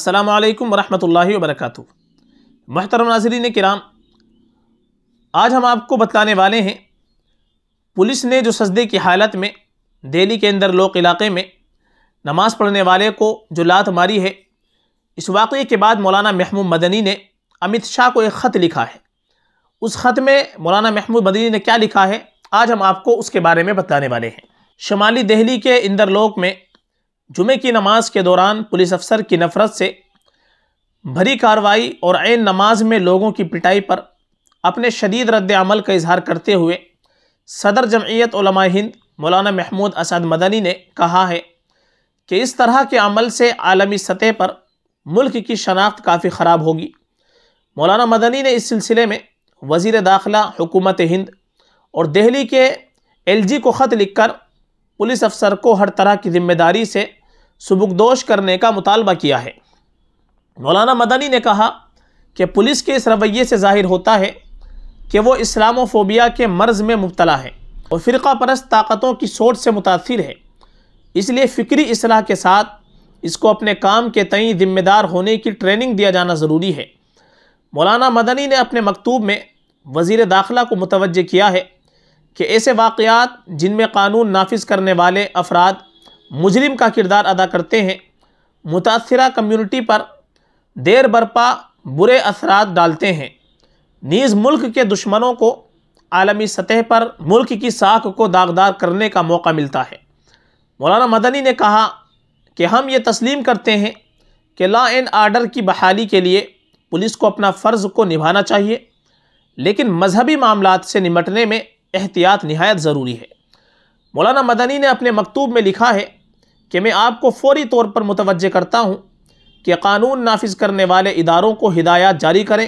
السلام علیکم ورحمۃ اللہ وبرکاتہ محترم ناظرین کرام آج ہم آپ کو بتانے والے ہیں پولیس نے جو سجدے کی حالت میں دہلی کے اندر لوک علاقے میں نماز پڑھنے والے کو جو لات ماری ہے اس واقعے کے بعد مولانا محمود مدنی نے امت شاہ کو ایک خط لکھا ہے اس خط میں مولانا محمود مدنی نے کیا لکھا ہے آج ہم آپ کو اس کے بارے میں بتانے والے ہیں شمالی دہلی کے اندر لوک میں جمعے کی نماز کے دوران پولیس افسر کی نفرت سے بھری کارروائی اور عین نماز میں لوگوں کی پٹائی پر اپنے شدید رد عمل کا اظہار کرتے ہوئے صدر جمعیت علماء ہند مولانا محمود اسعد مدنی نے کہا ہے کہ اس طرح کے عمل سے عالمی سطح پر ملک کی شناخت کافی خراب ہوگی مولانا مدنی نے اس سلسلے میں وزیر داخلہ حکومت ہند اور دہلی کے ایل جی کو خط لکھ کر پولیس افسر کو ہر طرح کی ذمہ داری سے سبکدوش کرنے کا مطالبہ کیا ہے مولانا مدنی نے کہا کہ پولیس کے اس رویے سے ظاہر ہوتا ہے کہ وہ اسلام و فوبیا کے مرض میں مبتلا ہے اور فرقہ پرست طاقتوں کی سوچ سے متاثر ہے اس لیے فکری اصلاح کے ساتھ اس کو اپنے کام کے تئیں ذمہ دار ہونے کی ٹریننگ دیا جانا ضروری ہے مولانا مدنی نے اپنے مکتوب میں وزیر داخلہ کو متوجہ کیا ہے کہ ایسے واقعات جن میں قانون نافذ کرنے والے افراد مجرم کا کردار ادا کرتے ہیں متاثرہ کمیونٹی پر دیر برپا برے اثرات ڈالتے ہیں نیز ملک کے دشمنوں کو عالمی سطح پر ملک کی ساکھ کو داغدار کرنے کا موقع ملتا ہے مولانا مدنی نے کہا کہ ہم یہ تسلیم کرتے ہیں کہ لا اینڈ آرڈر کی بحالی کے لیے پولیس کو اپنا فرض کو نبھانا چاہیے لیکن مذہبی معاملات سے نمٹنے میں احتیاط نہایت ضروری ہے مولانا مدنی نے اپنے مکتوب میں لکھا ہے کہ میں آپ کو فوری طور پر متوجہ کرتا ہوں کہ قانون نافذ کرنے والے اداروں کو ہدایات جاری کریں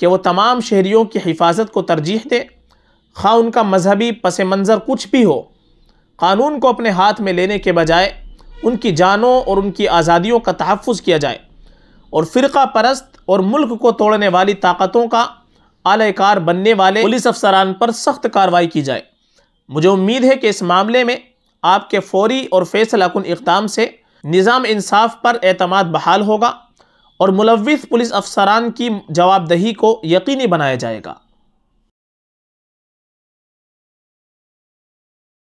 کہ وہ تمام شہریوں کی حفاظت کو ترجیح دیں خواہ ان کا مذہبی پس منظر کچھ بھی ہو قانون کو اپنے ہاتھ میں لینے کے بجائے ان کی جانوں اور ان کی آزادیوں کا تحفظ کیا جائے اور فرقہ پرست اور ملک کو توڑنے والی طاقتوں کا اعلی کار بننے والے پولیس افسران پر سخت کارروائی کی جائے مجھے امید ہے کہ اس معاملے میں آپ کے فوری اور فیصلہ کن اقدام سے نظام انصاف پر اعتماد بحال ہوگا اور ملوث پولیس افسران کی جواب دہی کو یقینی بنایا جائے گا